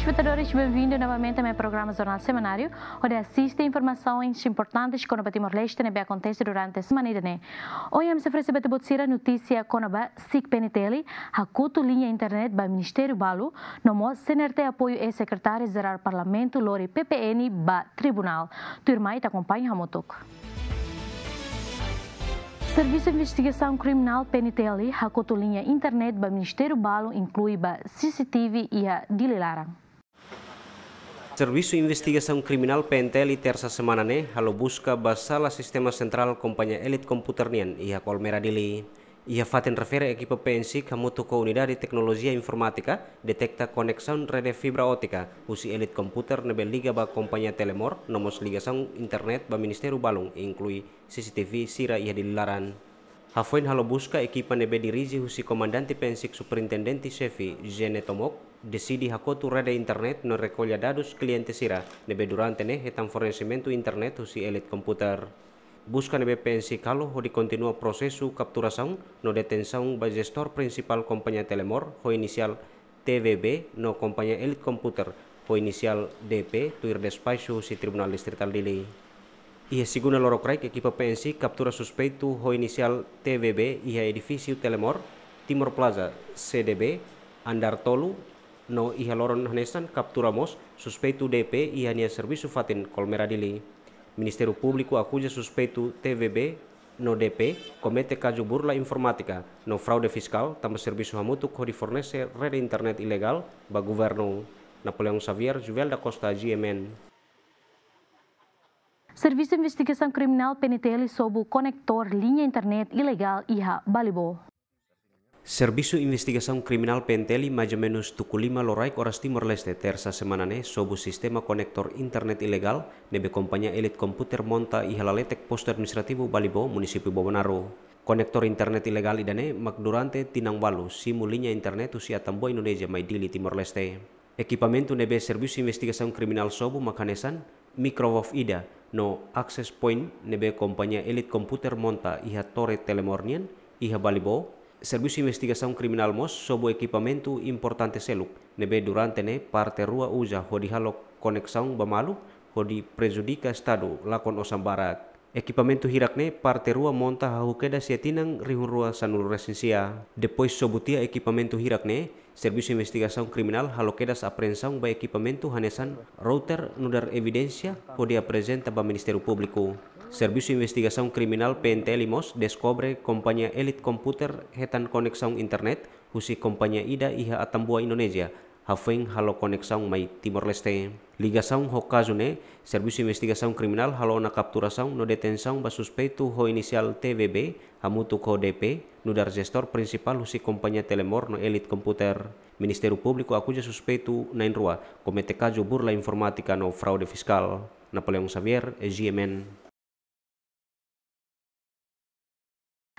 telespectadores, bem-vindos novamente ao meu programa Jornal Semanário, onde assiste informações importantes que o Timor-Leste acontece durante a semana. Né? Hoje, vamos oferecer para você notícia que o SIC PNTL, a culto linha internet do Ministério Balu, no mo CNRT apoio e secretário geral Parlamento Lore PPN ba Tribunal. Turma, acompanha a Serviço de Investigação Criminal Penitele, a cotolinha internet do Ministério Balo inclui a CCTV e a Dililara. Servisu investigasi kriminal PNTL terça semana ne halo buska basala sistema sentral kompanya elit komputer nian ia merah dili. Ia fatin refere ekipa PNC kamu tuko unida di teknologi ya informatika detekta conexão rede fibra otika usi elit komputer nebel liga ba kompanya telemor nomos liga sang internet ba ministeru balung inklui CCTV sira ia dilaran. Hafuin buska ekipa nebe dirizi husi komandante pensik superintendenti chefi Jene Tomok desidi hakotu rada internet no recolha dados kliente sira nebe durante ne hetan fornecimento internet husi elite komputer. Busca nebe pensik halo hodi kontinua prosesu capturação no detenção by gestor principal kompanya Telemor ho inisial TVB no kompanya elite komputer ho inisial DP tuir despacho husi tribunal distrital Dili. Ia siguna loro crai Ekipa PNC Kaptura suspeitu ho inisial TBB, ia edifisiu Telemor, Timor Plaza CDB, Andar Tolu, no ia loron hanesan Kaptura mos suspeitu DP ia nia servisu fatin dili. Ministeru Publiku akuja suspeitu TBB, no DP Komite kaju burla informatika no fraude fiskal tamu servisu hamutu que fornece rede internet ilegal ba governo. Napoleon Xavier, Juvel da Costa, GMN. Servis Investigasi Kriminal Criminal PNTL sob o conector linha internet ilegal IHA Balibo. Serviço Investigasi Kriminal Criminal PNTL tukulima lorai oras Timor-Leste terça semana ne sob o sistema conector internet ilegal nebe companhia elit komputer monta ihalaletek e posto administrativo Balibo, município Bobonaro. Konektor internet ilegal idane magdurante tinang walu simulinya internet usia tambo Indonesia mai dili Timor-Leste. Equipamento nebe servisu Investigasi Kriminal sobu makanesan Microsoft ida no access point nebe kompanya elit komputer monta iha tore telemornian iha Balibo, servis investigasi kriminal mos sobo ekipamentu importante seluk nebe durante ne parte rua uja hodi halok conexão bamalu hodi prejudika stadu lakon osambara ekipamentu hirak ne parte rua monta hahukeda sietinang rihun rua sanul resensia. Depois sobutia ekipamentu hirak ne Servicio de Investigação Criminal aloquedas apreensão by equipamento Hanesan router Nudar Evidensia evidência pode apresenta para Ministério Público. Investigasi de Kriminal Criminal PNT Limos descobre companhia Elite Computer hetan conexão internet husi Kompanya Ida Iha Atambua Indonesia Hafeng halo saung mai Timor-Leste. Liga saung Hokazune, Servis Investigasi saung Kriminal, halo na saung no saung basus peitu ho inisial TVB, hamutu ko DP, no dar gestor prinsipal Kompanya kompanya Telemor no Elite Computer. Ministério Público acusa tu na Inrua, komete Kajo burla Informatika no fraude Fiskal, Napoleon Xavier, GMN.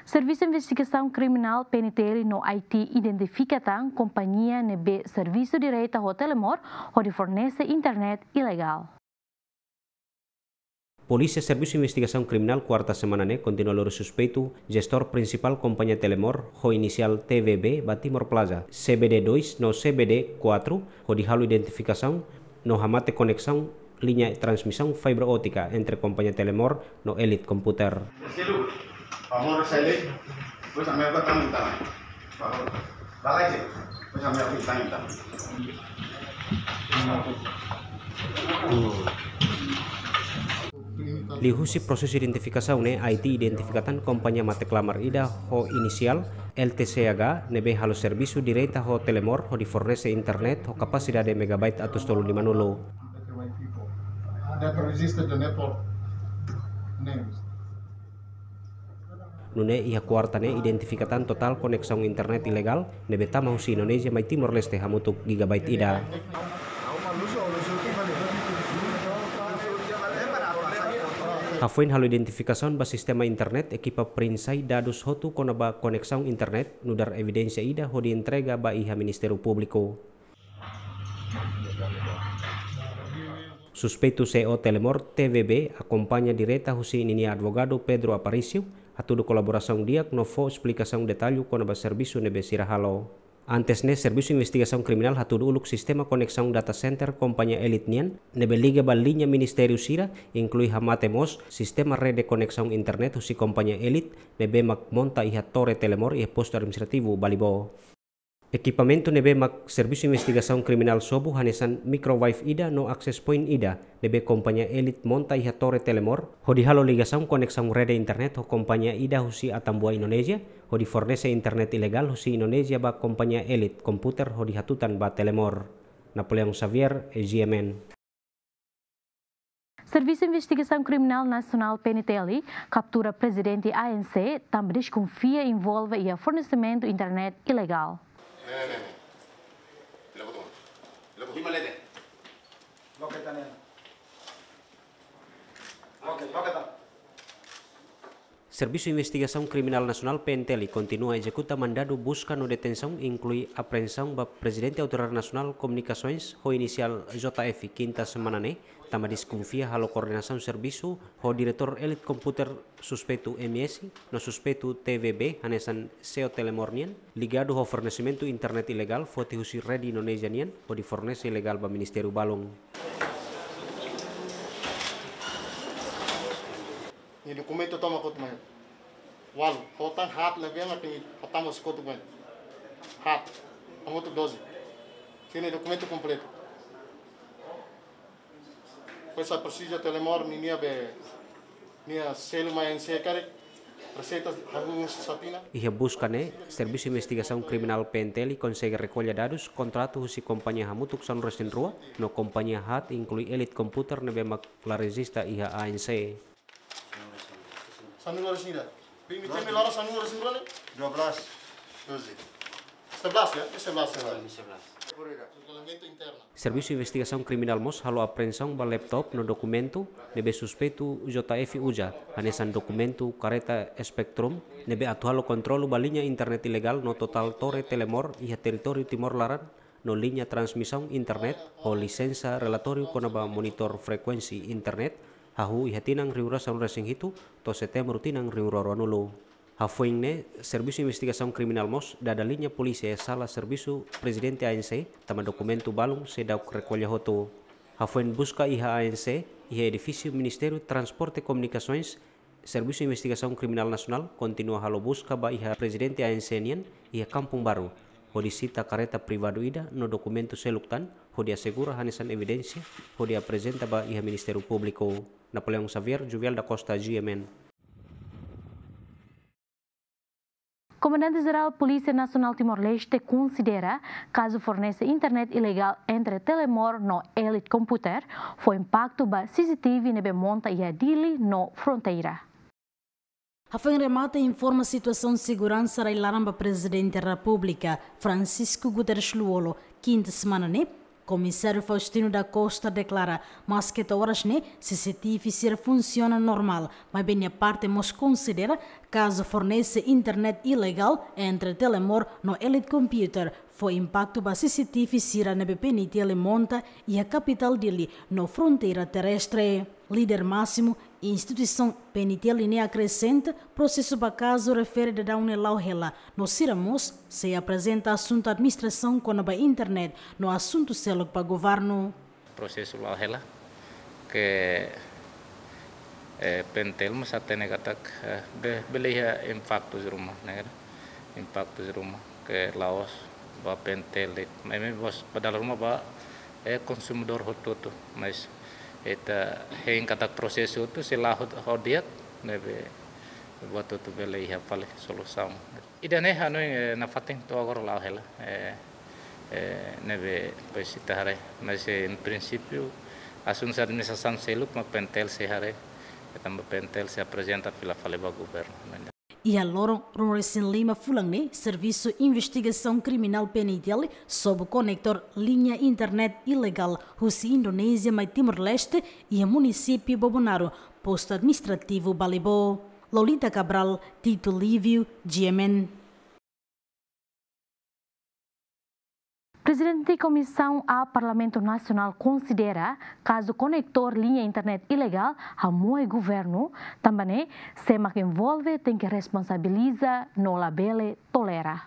Serviço de Investigação Criminal PNTL no Haiti identifica a companhia NB Serviço Direito ao Telemor, onde fornece internet ilegal. Polícia Serviço de Investigação Criminal quarta semana né continua o suspeito gestor principal companhia Telemor ho inicial TVB Batimor Plaza CBD2 no CBD4 onde há halo identificação no hamate conexão linha transmissão fibra ótica entre companhia Telemor no Elite Computer. bangun selek wis sampe aku tangan kita bangun balai sih wis sampe aku tangan kita Lihusi proses identifikasaune IT identifikatan kompanya mate klamar ida ho inisial LTC aga nebe halo servisu direita ho telemor ho di fornese internet ho kapasidade megabyte atus tolu di manolo. That resisted the network names nune ia kuartane identifikatan total koneksi internet ilegal nebeta mau si Indonesia mai Timur Leste hamutuk gigabyte ida. Hafuin halu identifikason ba sistema internet ekipa prinsai dadus hotu ba koneksong internet nudar evidensia ida hodi entrega ba iha Ministeru Publiko. Suspeitu CEO Telemor TVB akompanya direta husi ini advogado Pedro Aparicio a kolaborasi colaboração dia que não for explicação detalhe quando o serviço nebe sirahalo. Antes ne serviço investigação kriminal a do uluk sistema koneksi data center kompanya elit nian nebe liga balinha ministeriu sira inclui hamatemos sistema rede conexão internet husi kompanya elit nebe mak monta iha tore telemor iha posto administrativo balibo. Equipamento nebe mak Serviço Investigação Criminal Sobu hanesan microwave ida no access point ida nebe companhia elit monta iha telemor telemor hodi halo ligação conexão rede internet ho companhia ida husi atambua Indonesia hodi fornece internet ilegal husi Indonesia ba companhia elit komputer hodi hatutan ba telemor Napoleão Xavier, GMN. Serviço de Investigação Criminal Nacional, PNTL, captura presidente ANC, também desconfia envolve e fornecimento de internet ilegal. Servicio de Investigación Criminal Nacional PNTL continua a mandado busca no detención, inclui apreensão do presidente autoridad Nacional Comunicaciones, o inicial JF, quinta semana, ne tama fija halo koordinasi servisu, ho direktur elit komputer suspetu MS, no suspetu TVB, anesan SEO Telemornian, ligado ho fornecimento internet ilegal, foi usi Indonesia indonesianian, ho di fornesi ilegal ba ministeru Ministério Balong. E documento toma conta mais. Wal, rotan hat levela tem rotamos kot mai Hat, amoto dozi Tem dokumento completo. पैसा प्रसिज तेलेमोर निनिया बे निया सेल मायन सेकर Είχε μπούσκανε, στερμπίσου investigação Kriminal Penteli consegue recolher dados kontratu husi kompanya hamu tuksan resin rua, no kompanya hat inclui elite computer nebe mak la resista iha ANC. Sanu la Pimi temi lara sanu la rua ne? 12. 12. 11 ya? 11 ya. 11. Serviço de Investigação Criminal MOS halou apreensão ba laptop no documento nebe suspeito JF Uja, anesan documento kareta Spectrum, nebe atualo kontrolu ba linha internet ilegal no total tore Telemor e território Timor-Laran no linya transmissão internet o relatorio kona konaba monitor frekuensi internet hahu ihatinang riurasan resing hitu to setembro tinang riuroro nulu. Afoinne, Servisu Investigação Criminal MOS, da linha polícia e sala serviço presidente ANC, tama documento balum se dá recolha roto. buska busca IHA ANC iha edifício Ministério Transporte e Comunicações, Servisu Investigação kriminal nasional, continua halo buska ba IHA presidente ANC nian iha Kampung Baru. Hodisita kareta privado ida no documento seluktan, hodi segura hanesan evidensia, hodia presenta ba IHA Ministério Público. Napoleon Xavier, Juvial da Costa, GMN. Comandante-Geral Polícia Nacional Timor-Leste considera caso forneça internet ilegal entre Telemor no Elite Computer, foi impacto da CCTV nebe monta e adili no fronteira. A FEM remata informa a situação de segurança da Ilaramba Presidente da República, Francisco Guterres Luolo, quinta semana NEP, né? Comissário Faustino da Costa declara mas que horas né, CCTV ser funciona normal, mas bem a parte mos considera caso fornece internet ilegal entre telemor no Elite Computer, foi impacto da CCTV sira na BPN Telemonta e a capital dele, no fronteira terrestre. Líder máximo instituição penitenciária nem acrescenta processo para caso refere da dar um elau rela. No Ciramos, se apresenta assunto administração quando a internet, no assunto selo para governo. Processo Lauhela, rela, que é, eh, pentel, mas até negatak, eh, beleza impactos rumo né? Impactos rumo que laos, ba pentel, mas para dar rumo ba é eh, consumidor rotuto mas eta heng katak proses itu sila hodiat nebe watu tu bele iha pale solo sam ida ne hanu eh, na fatin to agor la hela eh, eh, nebe pues itare mas en principio asums sam seluk ma pentel se hare ma pentel se apresenta pila ba governo E a loron ronresin lima fulangne serviço investigação criminal penidel sob conector linha internet ilegal Rússia Indonésia mai Timor-Leste e município Bobonaro posto administrativo Balibó. Lolita Cabral Tito Lívio GMN. Presidente da Comissão ao Parlamento Nacional considera caso conector linha internet ilegal a governo, também se envolve tem que responsabiliza, não labele, tolera.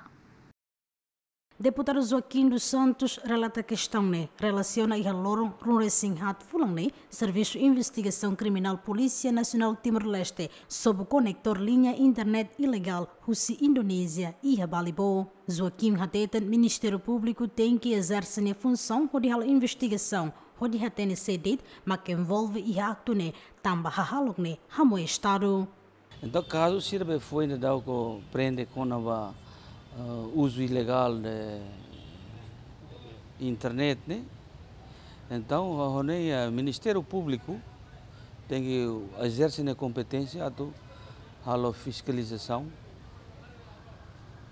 Deputado Joaquim dos Santos relata a questão, né? Relaciona e aloram Ruresinhat Fulani, Serviço de Investigação Criminal Polícia Nacional Timor-Leste, sob o conector linha internet ilegal Rússia, Indonésia e Balibo. Joaquim Hatetan, Ministério Público, tem que exercer a função de investigação onde tem sedit, mas que envolve e acto, né? Tamba hahalok, né? Hamo Estado. Então, caso sirva foi, que prende com a uh, uso ilegal de internet, né? Então, o eh, Ministério Público tem que exercer a competência da fiscalização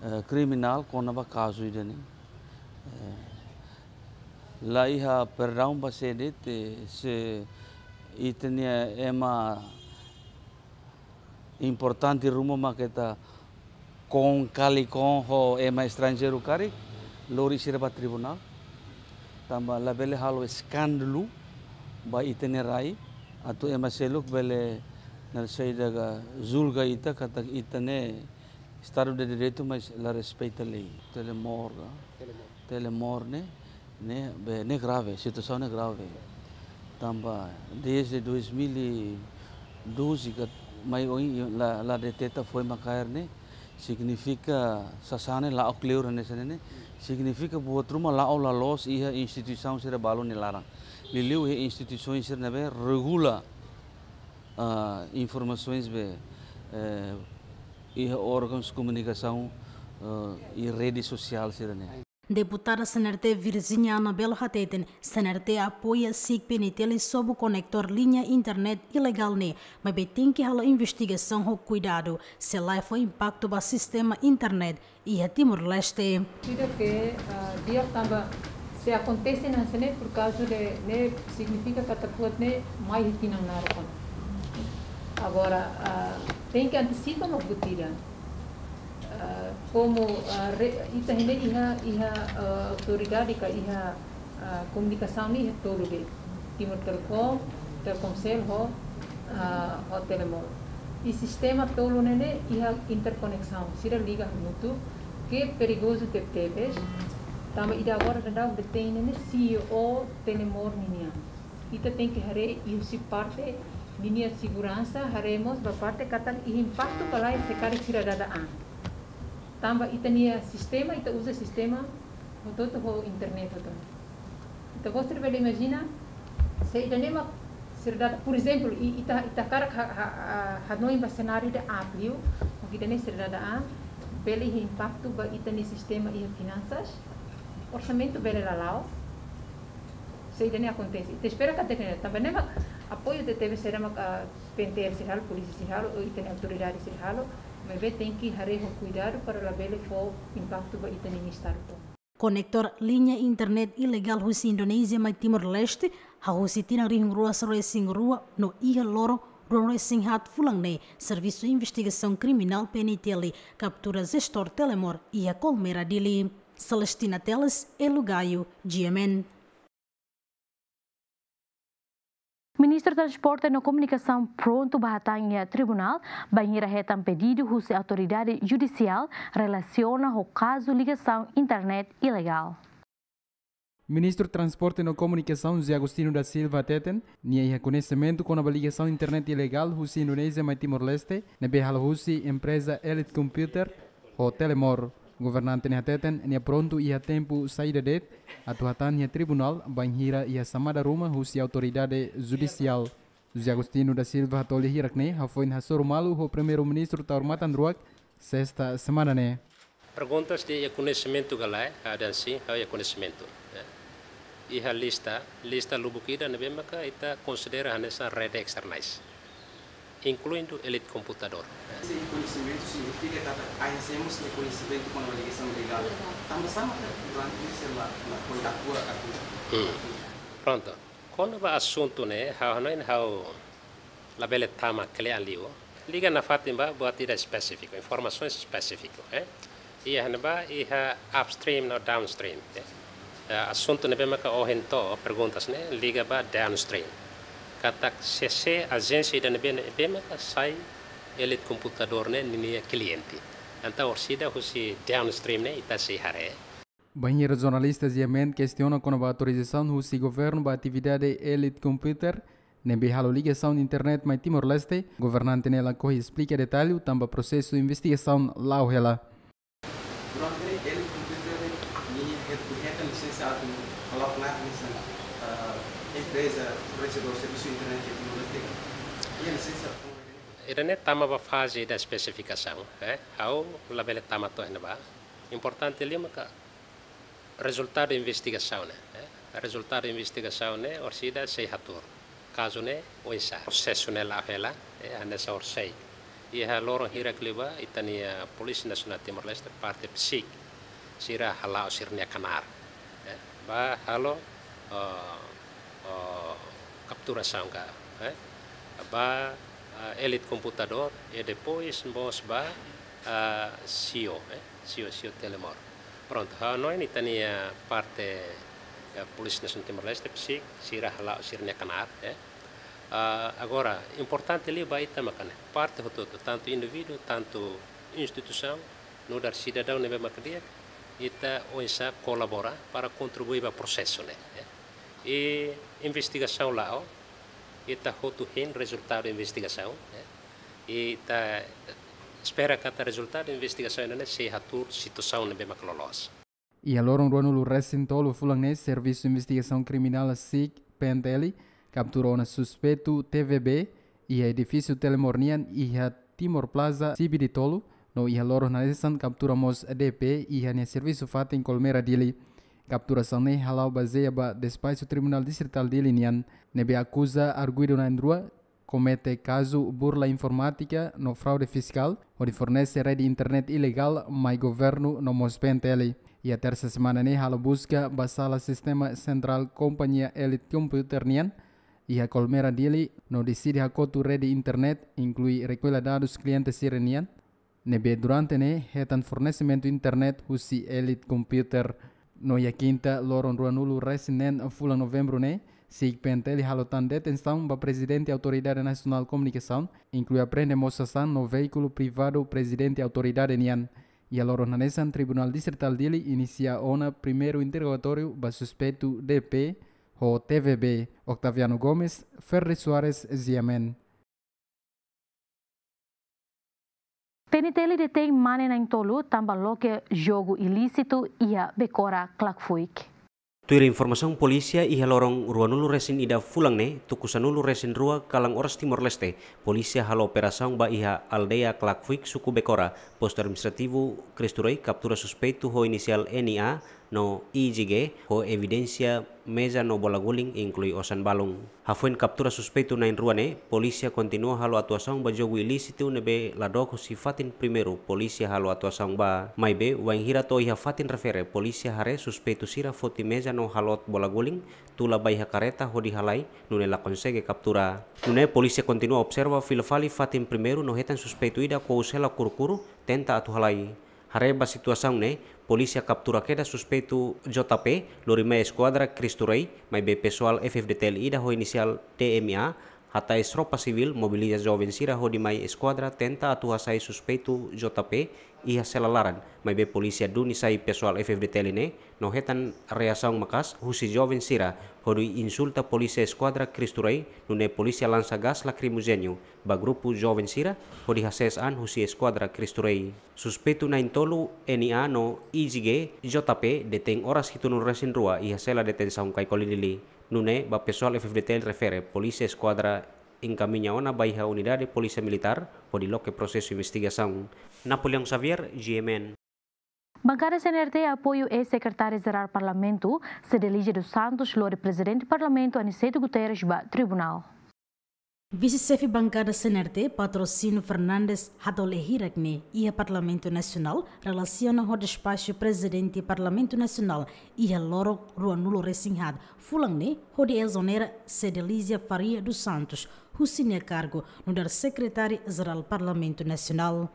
uh, criminal com o caso. Né? Eh, lá, o perdão, se e tinha uma importante rumo está kali kong ho ema estrangeiro cari e lori sireba tribunal tamba labele halo skandalu ba itinerai atu ema seluk bele nal daga zulga ita kata itane staru de direito mas la respeita lei telemorga telemorne né né ne grave situação né grave tamba desde 2012 e que mai oi la la deteta foi macair ne significa sasane la o cleura nesse né significa boa truma la o la los e a instituição ser balo e larang liliu e instituições ser nebe regula uh, eh, informações be uh, eh, e órgãos de comunicação uh, eh, e rede social ser né Deputada SNRT Virginia Anabel Hateten, SNRT apoia SIGPN tele sob o conector linha internet ilegal ne, mas tem que halar investigação com cuidado, se lá foi impacto para sistema internet e a Timor-Leste. Tira que ah, dia tava se acontece na SNRT por causa de, né, significa que a tapuat ne né, mais tinha na Agora, ah, tem que antecipar uma botira. Ah, como ah, internet iha iha ah, autoridade ka iha comunicação ni tolube timor telcom telkomsel ho ho telemol e sistema tolo nene iha interconexão sira liga muito que perigoso de tebes tama ida agora da detém nene CEO telemor ninia ita tem que hare e parte linha segurança haremos da parte catal e impacto para esse cara tirar da an também e tinha sistema e usa sistema todo o internet então então você vai imagina se nem Serdata, por exemplo, ita ita cara há no imba cenário de abril, o que tem serdata a bele impacto ba ita ne sistema e finanças, orçamento lá lalao, se ele acontece. Te espera que tenha também nem apoio de TV será ma ah, pentear serralo, polícia serralo, ita ne autoridade serralo, que tenki harejo cuidado para o bele for impacto ba itanin starto. Conector linha internet ilegal husi indonésia mai Timor Leste ha husi tina rihung rua sore sing rua no Ia loro Roroi Singhat Fulangne, Serviço de Investigação Criminal PNTL, captura gestor Telemor e a Colmeira Dili. Celestina Teles, Elugaio, GMN. Ministro da Transporte e Comunicação pronto para batanha tribunal, banheira reta pedido que a autoridade judicial relaciona o caso ligação internet ilegal. Ministro do Transporte e Comunicação, José Agostinho da Silva Teten, tinha reconhecimento com a ligação internet ilegal Rússia Indonésia e leste na Berral Rússia, empresa Elite Computer, ou telemor governante nia teten nia pronto ia tempo saída de atuhatan nia tribunal banhira ia samada ruma husi autoridade judicial. José Agostino da Silva hatoli hirakne hafoin hasor malu ho primeiro-ministro taurmatan ruak sexta semana né. Perguntas de conhecimento galai ada sim haya conhecimento. Eh, Iha lista lista lubukida nebemaka ita considera hanesa red externais incluindo elite computador. Esse reconhecimento significa que hacemos reconhecimento com a ligação legal. Estamos sama durante isso na tua aqui. Pronto. Quando o assunto né, how não how labele tama clear liu. Liga na fatimba buat tirar específico. informasi spesifik, eh? Ia hanba ia upstream ou downstream. ¿eh? Eh, assunto né, bemaka ohen to perguntas né? liga ba downstream. katak CC agensi dan ben ben sai elit komputador ne ni klienti anta orsida husi downstream ne ita si hare Banhir jornalistas Yemen questiona com a autorização husi governo ba atividade elit Computer ne bihalo liga de internet mai Timor-Leste, governante la corre explica detaliu tamba procesul de investigação lá Irene tama ba fase da spesifikasyon, eh? Ao labele tama to ba? Importante lima ka resultado da investigação, né? eh Resultado da investigação, Orsida sei hatur. Kaso ne oisa. Proseso ne la fela, eh? Ane sa orsei. E ha loro hirakliba itania polis Nasional Timor Leste parte psik. Sira halau sirnia kanar. eh, Ba halo uh, uh, capturação sangka, eh, Ba uh, Elite Computador e depois nós para ah, CEO, eh? CEO, CEO Telemor. Pronto, uh, ah, nós não temos a parte da eh, Polícia Nacional Timor-Leste, se irá lá, se irá canar, eh? agora, importante ali vai também, parte do todo, tanto indivíduo, tanto instituição, no dar cidadão nem mesmo e kita onsa colabora para contribuir para o processo, né? E investigação lá, ó, oh? está roto o resultado da investigação. Né? E eh, está espera que o resultado da investigação não seja a situação na mesma clolosa. E agora, no ano recente, o fulanês Serviço de Investigação Criminal SIC PNTL, capturou um suspeito TVB e edifício telemornian e a Timor Plaza Sibiritolo, No, e agora, na capturamos DP e a serviço fato em Colmeira Dili. captura nem halau baseia despai su Tribunal Distrital di Linian nebe akusa arguido na Andrua comete caso burla informatika no fraude fiscal di fornece rede internet ilegal mai governo no mospente ele Ia e a semana ne halau busca basala sistema central companhia elit computer nian Ia e kolmera dili no decide hakotu coto rede internet inklui rekuela dados clientes sirenian nebe durante ne hetan mentu internet husi elit computer no ia quinta loron ruanulu resinen fula novembro ne sig penteli halotan detenção ba presidente autoridade nacional comunicação inclui a prende moçação no veículo privado presidente autoridade nian e a loron nanesan tribunal distrital dili inicia ona primeiro interrogatório ba suspeito DP o TVB Octaviano Gomes Ferri Soares Ziamen Penitele detém mane na intolu tamba loke jogo ilícito ia e becora clakfuik. Tuir informasi polisia iha e lorong rua nulu resin ida fulang ne tukusan nulu resin rua kalang oras timor leste polisia halo operasang ba iha aldea klakfuik suku bekora poster administrativo kristuroi captura suspeitu ho inisial NIA no IGG ho evidencia meja no bolaguling inclui osan balung. Hafuen kaptura suspeitu nain ruane, polisia kontinua halo tuasang ba jogo ilícito nebe ladoko si fatin Primero, polisia halo tuasang ba. Maibe wanghira to iha fatin refere polisia hare suspeito sira foti meja no halot bolaguling tula bai hakareta ho dihalai nune la konsege captura. Nune polisia continua observa filofali fatin Primero no hetan suspeito ida ko usela kurkuru tenta atuhalai. Hare ba situação ne Polícia captura queda suspeito JP, lori mai esquadra Cristo Rei, mai be pessoal FFDTLI da rua inicial TMA, hata Sivil civil mobilização sira di mai esquadra tenta hasai suspeitu JP ia selalaran mai be polisia sai pesoal FFD teline no hetan reasaung makas husi joven sira hodui insulta polisia esquadra Cristurai nune polisia lansa gas lacrimogênio ba grupu joven sira hodi hases an husi esquadra kristurai suspeitu nain tolu eni ano IGG JP deteng oras hitunun resin rua ia sela saung kai kolilili Nune, bapesol FFDT refere Polícia Esquadra encaminha a Bahia Unidade Polícia Militar, para o processo de investigação. Napoleão Xavier, GMN. Bancadas NRT apoio ex-secretário-geral do Parlamento, Cedelígia dos Santos, Lore Presidente do Parlamento, Aniceto Guterres, ba Tribunal. Vice-chefe bancada CNRT, Patrocínio Fernandes Hirakne e a Parlamento Nacional relaciona o despacho presidente do Parlamento Nacional e a loro Ruanulo Recinhad, Fulangne, o de exonera Faria dos Santos, o cargo no dar secretário-geral do Parlamento Nacional.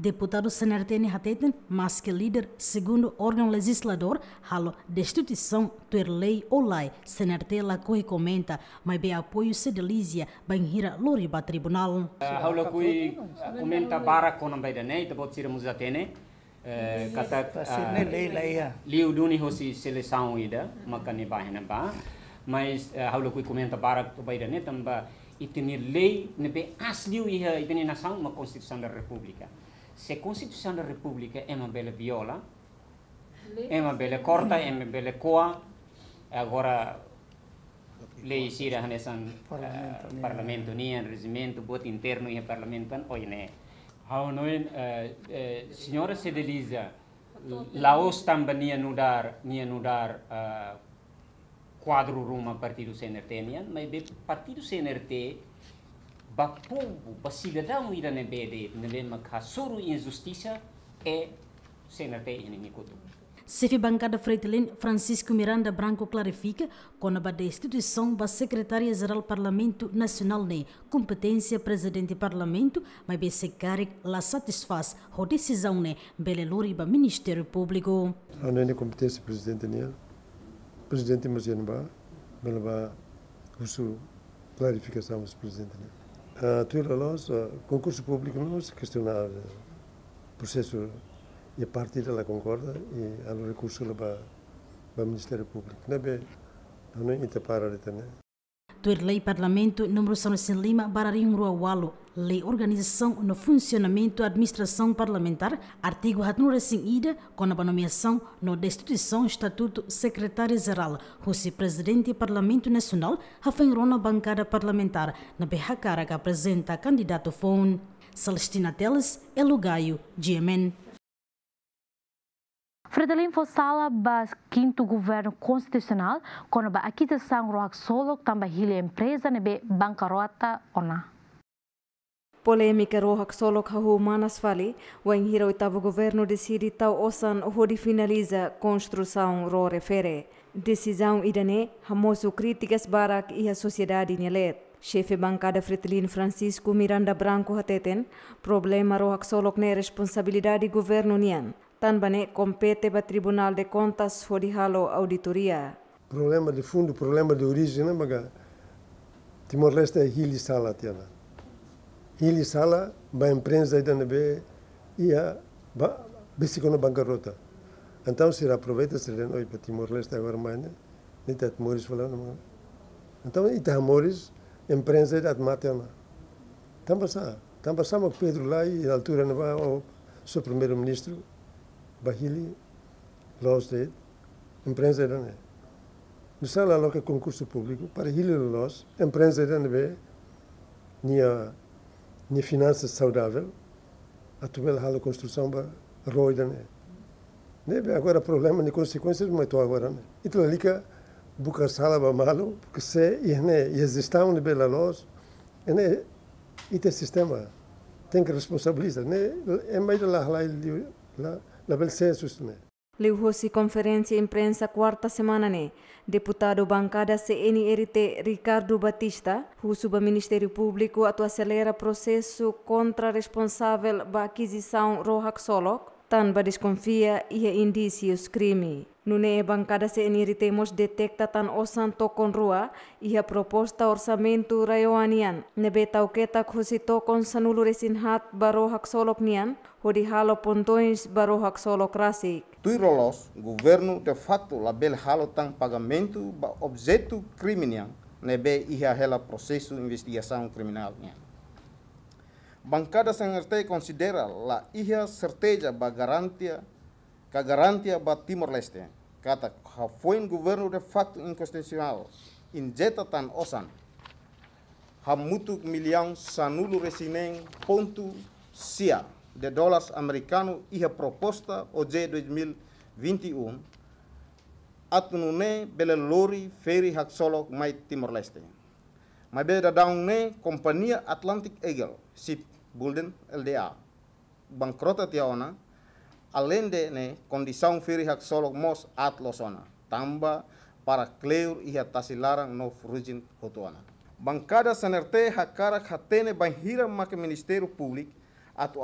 Deputado Senertene Hateten, mas que líder, segundo órgão legislador, halo destituição ter lei ou lei, Senertela corre comenta, mas bem apoio se delícia, banhira loriba tribunal. Eh, halo kui eh, comenta bara konan baidane, né? depois tiramos a musatene, né? eh, kata lei lei a. liu duni hosi seleção ida, makani bahina ba, mas halo kui comenta com o bara baidane né? tamba, itini lei, nebe asliu iha itini nação, uma constituição da república se Constituição da República é uma bela viola, é uma bela corta, é uma bela coa, agora lei sira hanesan eh, parlamento ni regimento voto interno e parlamento né há hau noin senhora Cedeliza eh, eh, laos tambania nudar nia dar quadro ruma partido cnrt nian mas be partido cnrt Bakubu, Basilidão irane bede, nelemaka suru injustiça é senate inimikutu. Chefe bancada Freitlin, Francisco Miranda Branco clarifica conaba é a instituição da Secretaria-Geral Parlamento Nacional ne né? competência presidente parlamento, mas se carrega la satisfaz a decisão ne né? beleluri ba Ministério Público. A é competência presidente ne, presidente mas ba, bela ba, usu clarificação presidente ne. Né? Eh, concurs públic no és não se i processo partir de la concorda i ao recurso para o Ministério Público. Não é bem, no hi para de também. Lei Parlamento número São Lima Bararim Ruaualo Lei Organização no Funcionamento da Administração Parlamentar, artigo Ratnuracin Ida, com a nomeação no Destituição Estatuto Secretário-Geral, Rússia Presidente do Parlamento Nacional, Rafenrona Bancada Parlamentar, na Berracara que apresenta candidato FON, Celestina Teles, Elugaio, é GMN. Fredolin Fossala bas quinto governo constitucional, quando a sang roak solo tamba hile empresa nebe bankarota ona. Polemika rohak solok hahu Manasfali, o enhira itavo governo decide tau osan hodi finaliza construção ro refere. Decisão idane, hamoso kritikas barak e a sociedade nelet. Chefe bancada Fritlin Francisco Miranda Branco hateten, problema rohak solok ne responsabilidadi governo nian. também compete para o Tribunal de Contas forihalo auditoria. Problema de fundo, problema de origem, né, maga? Timor-Leste é Hili Sala, tiana. Hili Sala, ba empresa aí da nebe, ia a bicicleta bancarrota. Então, se aproveita, se lê, oi, para Timor-Leste agora mais, né? Nem tá Timores falando, né, Então, e tá Timores, empresa aí da Atmatiana. Né? Então, passar. Então, passamos Pedro lá e na altura, não vai, o seu primeiro-ministro, Bahili, Laws de empresa irane. Nusala loka concurso público, para Hili Laws, empresa irane be, nia, nia finanças saudável, a atuel hala construção ba roi irane. Nebe né, agora problema ni consequências, mas tu agora, né? Itla lika, bucar sala ba malo, porque se ihne, né, existam ni be la Laws, ene, ite né, sistema, tem que responsabilizar, né? É mais lá, lá, lá, labelsees se conferência konferensi imprensa quarta semana ne. deputado bancada CNRT Ricardo Batista, husuba Ministério Público atua acelera processo contra responsável ba aquisição Rohak Solok, tanba desconfia e indícios crime. Nune e bancada CNR Temos detecta tan osan tokon rua ia a proposta orçamento raioanian. Nebe ketak husi tokon sanuluresin sinhat baro solok nian, hori halo pontoins baro solok rasik. Tui rolos, governo de facto label halo tan pagamento ba objeto criminian, nebe iha hela prosesu investigasaun kriminal nian. Bancada CNRT considera la iha certeja ba garantia ka garantia ba Timor-Leste, kata ha foin governo de facto inconstitucional, jeta tan osan, ha mutu milian sanulu resinem pontu sia de dólares americano iha proposta OJ 2021 ne bele lori feri hak solok mai Timor-Leste. Mai beda daung ne kompania Atlantic Eagle, SIP, Bulden LDA, bankrota tiaona, alende ne kondisaun firi hak solok mos atlosona tamba para kleur iha e tasilarang no frujin hotuana Bangkada sanerte hakara hatene banhira mak publik publik ato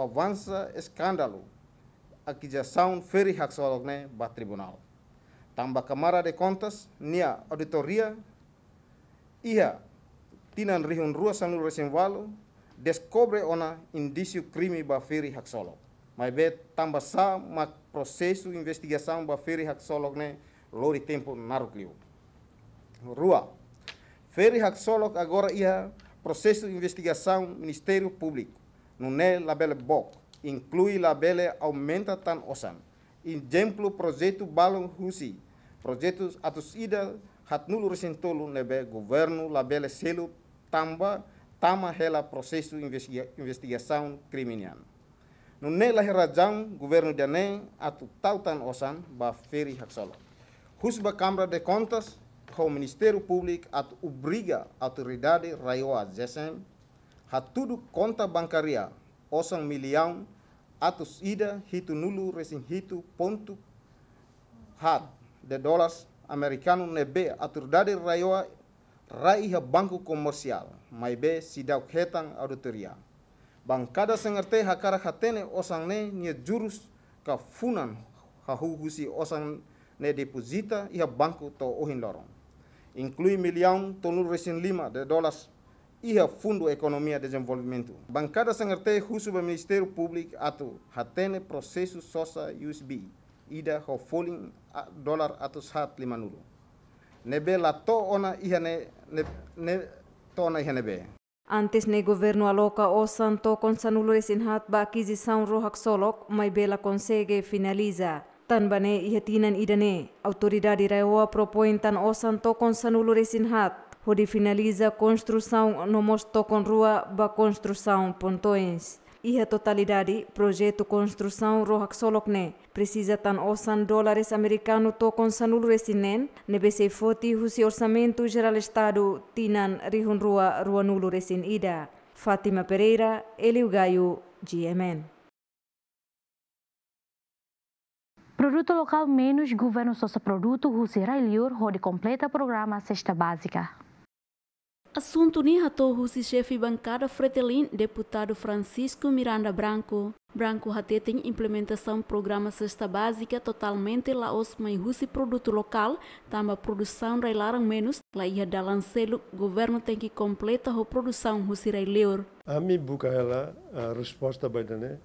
skandalu akija saun firi hak solok ne ba tribunal tamba kamara de contas nia auditoria iha tinan rihun rua sanur resenvalo descobre ona indício krimi ba firi hak solok mas também tamba sa ma processo investigação ba feri hak solok ne lori tempo narukliu. Rua. Feri hak agora ia processo de investigação Ministério Público. No ne é labele bok, inclui labele aumenta tan osan. Exemplo projeto Balon Husi, projeto atos ida hat nulu resentolo nebe governo labele selo tamba tama hela processo de investigação criminal. Nunne lahir rajang guvernu de atu tautan osan ba feri haksolo. Husba kamra de kontas ho ministeru publik atu ubriga a autoridade rayo a GSM hatudu konta bankaria bancária osan milhão atus ida hitu nulu resin hitu pontu hat de dólares americano nebe autoridade raio raiha banku komersial maibe sidau ketang auditoria. Bangkada sengerte hakara hatene osang ne nie jurus ka funan hahugusi osang ne deposita ia banco to ohin lorong. Inclui milhão tonur recém lima de dólares ia fundo economia de desenvolvimento. Bancada sengerte russo do Ministério Público ato hatene processo sosa USB ida ho falling dólar atos hat limanulo. Nebe lato ona ia ne, ne, ne tona ia nebe. Antes ne governo aloca osan to con sanulores in hat ba aquisição rohak solok mai bela consegue finaliza. Tanbane ihatinan idane, autoridad Raiwa propõe tan osan con sanulores in hat Hodi finaliza a construção no mosto rua ba construção pontoins. e a totalidade projeto construção rohak solokne precisa tan osan dólares americano to konsanul resinen nebese foti husi orçamento geral estado tinan rihun rua ruanulu resin ida Fátima Pereira, Eliu Gaio, GMN. Produto local menos governo sócio produto, Rússia Railiur, rode completa programa Sexta Básica. Assunto ni hatou husi chefe bancada Fretelin, deputado Francisco Miranda Branco. Branco até tem implementação programa cesta básica totalmente laos mãe husi produto local, tamba produção railaram menos, lá ia da lancelo, governo tem que completa a produção husi raileur. A mim buca ela a resposta baita, né?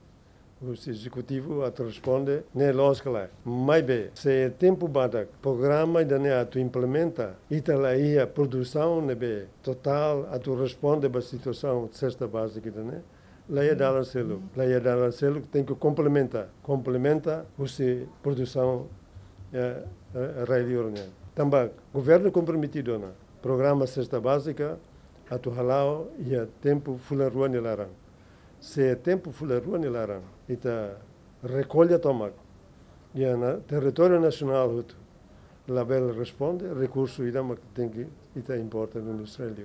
o executivo a responde ne né, loskala maybe se é tempo para programa da ne né a tu implementa a produção ne né be total a tu responde a situação certa básica que né lá é dar selo uhum. lá é dar selo tem que complementar complementa o se produção é, é, Também também governo comprometido na programa cesta básica a tu halal e a tempo fulan ruan e se é tempo fuleru anilaram, ita recolha tomar, E na território nacional o Label responde, recurso ida tem que ita importa no Israel.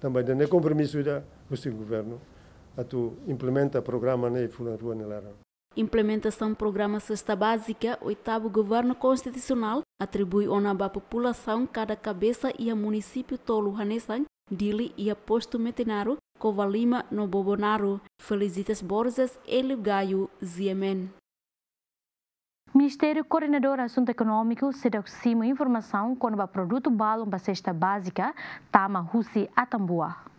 Também tem compromisso ida o governo a tu implementa programa nei né, fuleru anilaram. Implementação programa cesta básica, oitavo governo constitucional atribui onaba população cada cabeça e a município tolo Hanesan dili ia posto metinaro, kovalima no bobonaru. Felicitas Borges, Elio Gaio, Ziemen. Ministério Coordenador Assunto Econômico seducima informação quando o produto balão para cesta básica, Tama Rússia Atambua.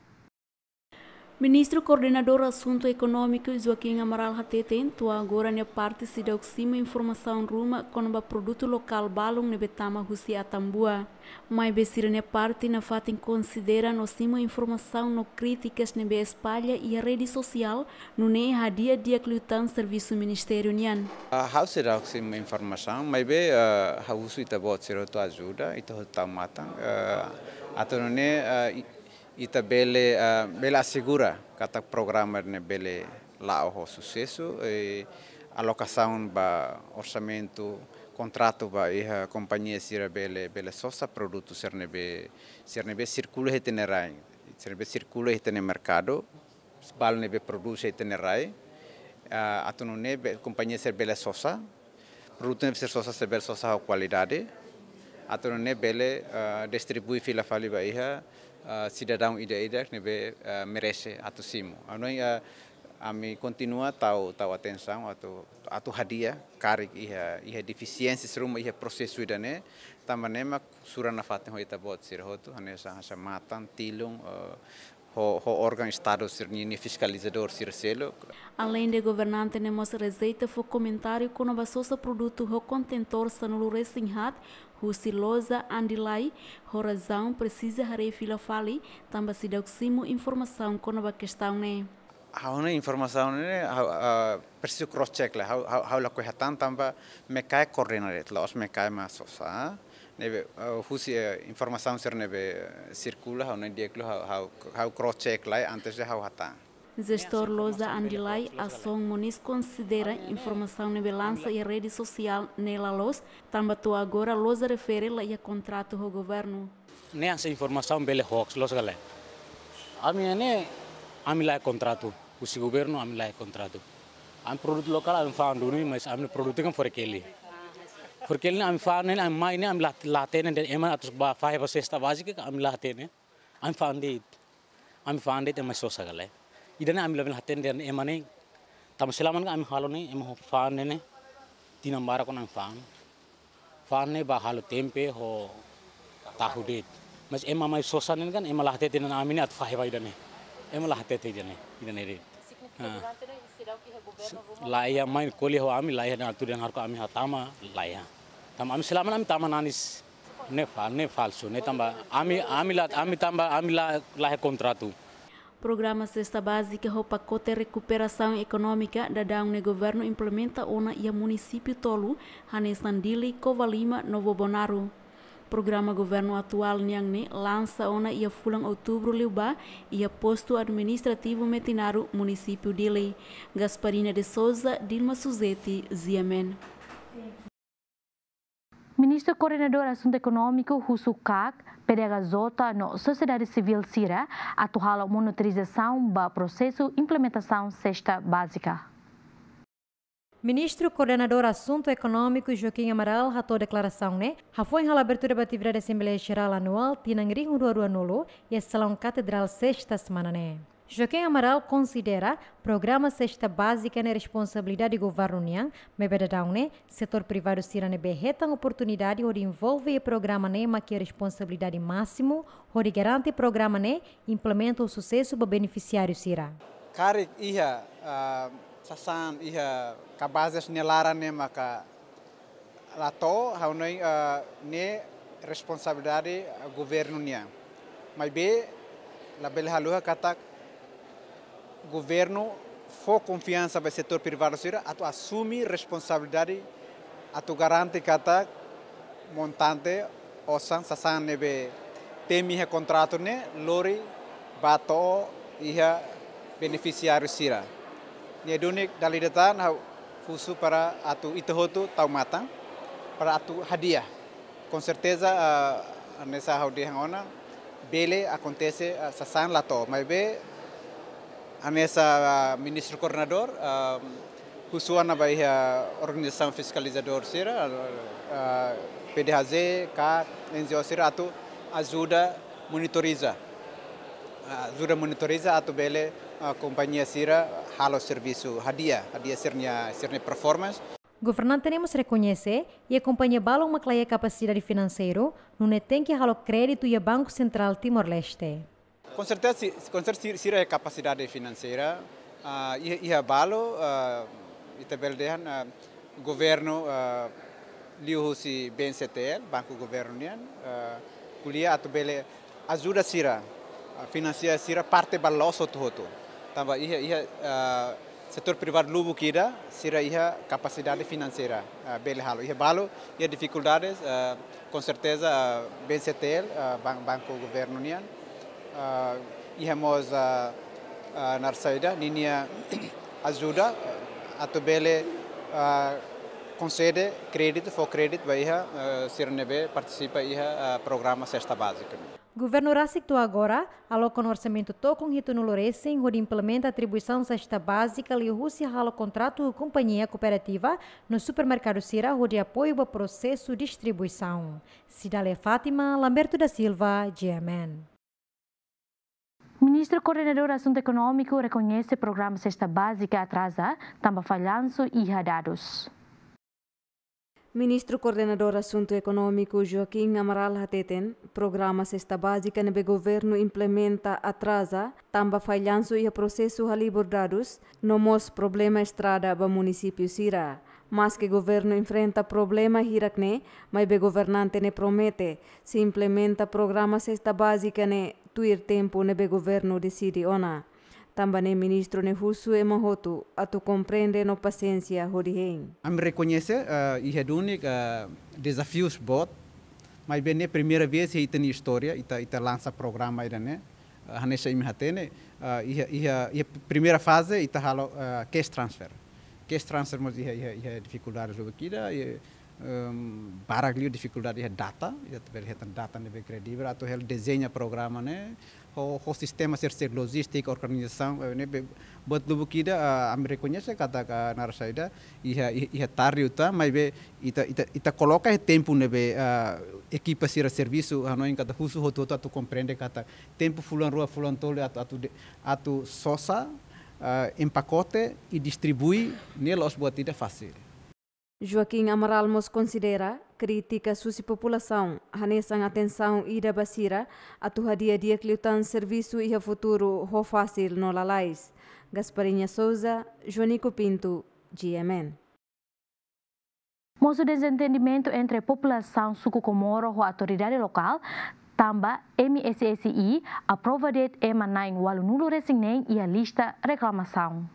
Ministro Coordenador Assunto Econômico Joaquim Amaral Hatete agora na parte se deu cima informação ruma com o produto local balão na Betama Rússia Atambua. Mas besira na parte na em considera no cima informação no críticas na espalha e a rede social no ne dia dia lutam serviço ministério nian. A House se deu cima informação, mas a how se ita bot então ajuda, tá matando, hotamata. Até não ah, e bele uh, bele assegura o programa é bele lá o sucesso e alocação ba orçamento contrato ba a companhia sira bele bele sosa produto ser nebe ser nebe circula itinerai ser nebe circula itene mercado bal nebe produz e itinerai uh, ah, atuno ne companhia ser bele sosa produto ne ser sosa ser bele sosa qualidade aturunne bele eh, distribui fila fali ba iha eh, sida ida ida nebe eh, merece atu simu anoi ami continua tau tau atenção ato atu hadiah karik iha iha deficiência serum iha processo idane tamane mak surana fatin hoita bot sir hotu hane sa sa matan tilung ho, ho órgão Estado sirnini fiscalizador selo Além de governante nemos receita foi comentário com a sosa produto ho contentor sanulu resinhat Rucilosa Andilai, Horazão precisa harei fila fali, tamba se simo informação quando a questão né. Hauna informação né, preciso cross check lá, hau hau la coisa tan tamba me cai coordenar, os me cai mais sosa. Ah? Nebe husi eh, informação ser nebe eh, circula, hauna dia hau hau cross check lá eh, antes de hau hatan. Gestor Loza Andilai, a ação Moniz considera informação na balança e rede social nela los, também agora Loza refere la a contrato do governo. essa informação bele hoax, los galé. A minha ne, a minha lá é contrato, o governo a minha lá é contrato. A produto local a minha fã anduni, mas a minha produto é for aquele. For aquele a minha fã ne, a minha mãe ne, a minha latte ne, a minha atos ba faiba sexta básica, a minha latte ne, né. a minha fã de, a minha fã de, a é minha sósa galera. idane ami labin haten den emane tam selaman ami halone em ho fan ne tinam bara fan fan ne ba halo tempe ho tahu tahudet mas em amai sosan ne kan em lah haten den ami ne at fahe ba idane em nah. lah te idane idane re laya main koli ho ami laya na tu den har ko ami hatama laya tam ami selaman ami anis ne fal ne falso ne tamba ami ami la ami tamba ami la lahe iya kontratu Programa Cesta Básica o pacote recuperação econômica da Daune Governo implementa ona e a município Tolu, Hanesandili, Covalima, Novo Bonaro. Programa Governo atual Nyangne lança ona a fulan outubro e a posto administrativo Metinaro, município Dili. Gasparina de Souza, Dilma Suzetti, Ziamen. Ministro Coordenador Assunto Econômico, Russo Kak, PDHZota no sociedade civil Sira, atual monitorização do processo implementação sexta básica. Ministro Coordenador Assunto Econômico Joaquim Amaral ratou declaração, né? Já em abertura da atividade da Assembleia Geral Anual Tinangri Ruruanulo e Salão Catedral sexta semana, né? Joaquim Amaral considera programa Sexta Básica na responsabilidade do governo União, Mebedadaune, setor privado Sirane Berretan oportunidade onde envolve o programa NEMA que é responsabilidade máximo, onde garante o programa NE né, implementa o sucesso para beneficiário Sira. Karik iha ah, sasan iha kabazes nelara NEMA ka lato haunoi ah, ne responsabilidade ah, governo União. Mas be label haluha katak o governo for confiança para o setor privado, ato assume responsabilidade, ato garante que está montante ou san sasan nebe temi he contrato ne lori bato e beneficiário sira. Ne dunik dalidata na fusu para atu itahoto, tau mata para atu hadia Com certeza uh, ah, nessa audiência, bele acontece uh, ah, sasan lato, mas be ameesa uh, ministre coordonnateur um, husuana bai uh, organisasi fiscalizador sira uh, PDHZ ka NGO sira atu ajuda monitoriza ajuda monitoriza atu bele companhia sira halo servisu hadiah hadiah sirnya sirnya performance Governante tenemos reconhecer e a companhia balão uma claia capacidade financeira, não tem que halo crédito e a Banco Central Timor-Leste. Com certeza, com certeza se a capacidade financeira, uh, e, e abalo, uh, ah, ah, governo uh, liu se BNCTL, Banco Governo Nian, uh, kulia atau bele ajuda sira, finansia sira parte balos otu Então, o ia ia uh, setor privado lubu kira sira ia capacidade financeira uh, bele halo. Ia balo ia dificuldades, uh, com certeza uh, BNCTL, uh, Banco Governo Nian, uh, a uh, uh, na ajuda, ato bele ah, concede crédito, for crédito, vai uh, Sirnebe participa do ah, programa Cesta Básica. Governo Racicto agora aloca no orçamento tocam rito no Lorecem, onde implementa a atribuição cesta básica e Rússia lo contrato com companhia cooperativa no supermercado Cira, onde apoio o processo de distribuição. Cidale Fátima, Lamberto da Silva, GMN. Ministro Coordenador Assunto Econômico reconhece programa Cesta Básica atrasa, também falhanço e radados. Ministro Coordenador Assunto Econômico Joaquim Amaral Hateten, programa Cesta Básica no governo implementa atrasa, tamba falhanço e processo halibordados, no mos problema estrada para município Sira mas que governo enfrenta problema hirakne, mas be governante ne promete, se implementa programa cesta básica ne tuir tempo ne be governo decide ona. Também ministro Nehusu mahoto a tu compreende no paciência Eu reconheço que uh, ah, e redune é uh, ah, desafios bot, mas bem é primeira vez que tem história, ita ita lança programa ainda né. Ah, hanesha imhatene, e a primeira fase ita halo uh, cash transfer. Cash ट्रान्सफरमा जे ह्या ह्या डिफिकल्टाहरू किरा बारागली डिफिकल्टार ह्या डाटा हेतन data é credível, तो हेल डिजाइन programa ने o, o sistema ser ser logística organização eh, ne botlu kida am eh, reconhece kata ka narsaida iha eh, iha tarri uta mai be ita ita ita coloca e tempo ne be equipa sira serviço ano em kata husu a tu compreende kata tempo fulan rua fulan tole atu atu atu sosa uh, eh, empacota e distribui nele boatidas fácil. Joaquim Amaral Mos considera crítica susi população, hanesan atenção e da basira, a tua dia dia cliutan serviço e a futuro ho fácil no lalais. Gasparinha Souza, Joanico Pinto, GMN. Mas o desentendimento entre a população suco-comoro e a autoridade local Tamba MSSI aprovadet det EMA 9 Walunulu Resignei e a lista reclamação.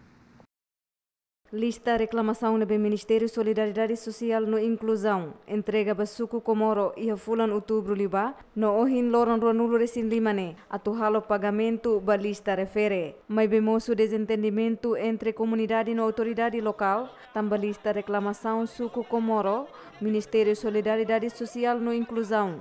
Lista reclamação do Ministério Solidariedade Social no Inclusão, entrega Basuco Comoro e Fulan Outubro Liba, no Ohin Loron Ronulo Resin Limane, atuhalo pagamento ba lista refere. Mas bemoço desentendimento entre comunidade e autoridade local, tamba lista reclamação Suco Comoro, Ministério Solidariedade Social no Inclusão.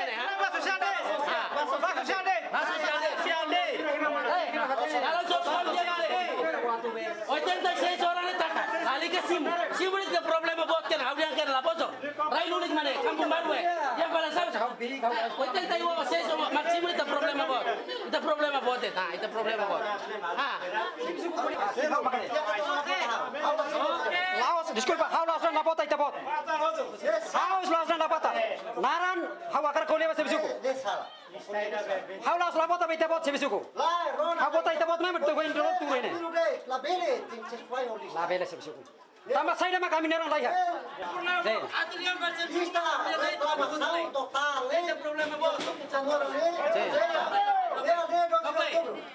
Kampung baru ya, yang paling Haulas la bota bete bot sebisuku. La rona. Ha bota ite bot mai mertu goin rona rene. La bele ting La bele sebisuku. Tama saida ma kami neron lai ha. De. Atriam versen lista. Tama sau total. Ite problema bot tu chanora le.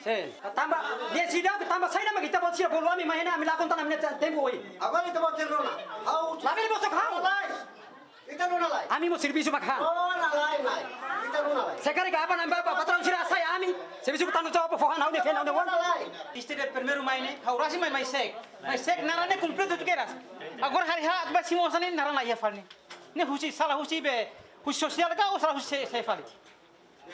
De. Tambah dia sidap, tambah saya nama kita buat siapa bolu kami mahena, kami lakukan tanam ni tempoh ini. Awal itu buat terona. Hau. Labil bosok hau. আমি মো সিরবিসু মাখা সেকারে গাবা নাম্বা বা পাত্রাম সিরা আসাই আমি সিরবিসু তানু চাও পা ফহান হাউনে ফেন হাউনে ওয়ান ইস্টেড প্রেমেরু মাইনে হাউরাসি মাই মাই সেক মাই সেক নারানে কমপ্লিট হতুকে রাস আগর হারি হা আতবা সিমো আসানি নারা নাইয়া ফালনি নে হুসি সালা হুসি বে হুসি সোশিয়াল গা ওসরা হুসি সে ফালি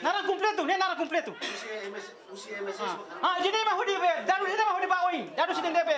নারা কমপ্লিট নে নারা কমপ্লিট হুসি এমএস হুসি এমএস হ্যাঁ জিনে মা হুডি বে দারু জিনে মা হুডি বা ওই দারু সিনে বে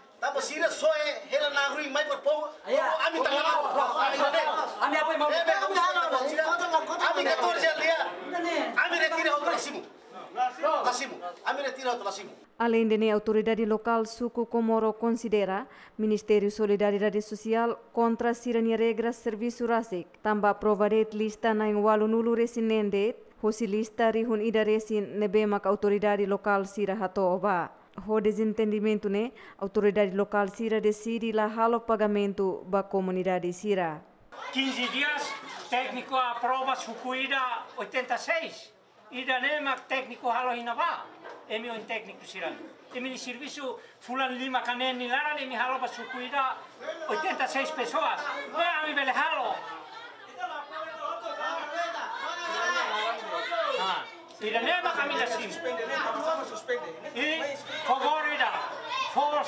Tapi sini soe Além de autoridade local Suco Comoro considera Ministério Solidariedade Social contra sirani regra serviço rasik tamba provaret lista na ingwalu nulu resinendet hosilista rihun idaresin resin nebemak autoridade local sirahato oba. o desentendimiento, né autoridade local sira decide pago halo pagamento ba comunidade sira 15 dias técnico aprova sucuida 86 e da nema técnico halo inova emi on técnico sira emi serviço fulan lima caneni lara emi halo ba sucuida 86 pessoas a mi bele ralo Ah, e da nema camila sim. suspender,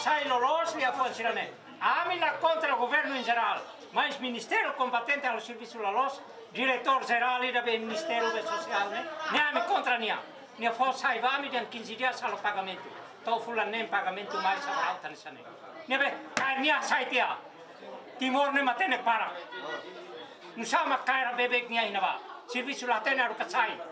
Sailo Rosli a funzionamento. Amila contro il governo in generale, ma il ministero combattente allo servizio della LOS, direttore generale del ministero del sociale, ne ami contro ne ami. Ne fa salvami di 15 giorni al pagamento. Tofu la ne pagamento mai sarà alta ne sane. Ne beh, ne eh, ha saitea. Timor ne matene para. Non sa ma cara bebe ne ha in va. Servizio la tena rucazzai.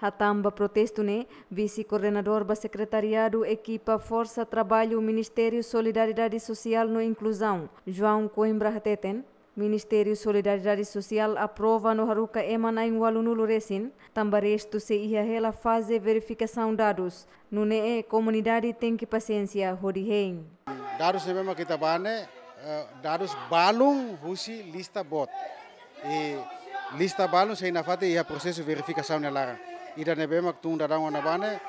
Hatamba protesto né, vice-coordenador do secretariado equipa Força Trabalho Ministério Solidariedade Social no Inclusão, João Coimbra Hateten, Ministério Solidariedade Social aprova no Haruka Emana em Walunulu Resin, tambaresto se ia rela fase verificação dados. No NEE, comunidade tem que paciência, Rodiheen. Dados é mesmo que tabane, tá né? eh, dados balum, husi lista bot. E lista balon sei nafate ia processo verificação na lara. Ira ne bema tung dadang wana bane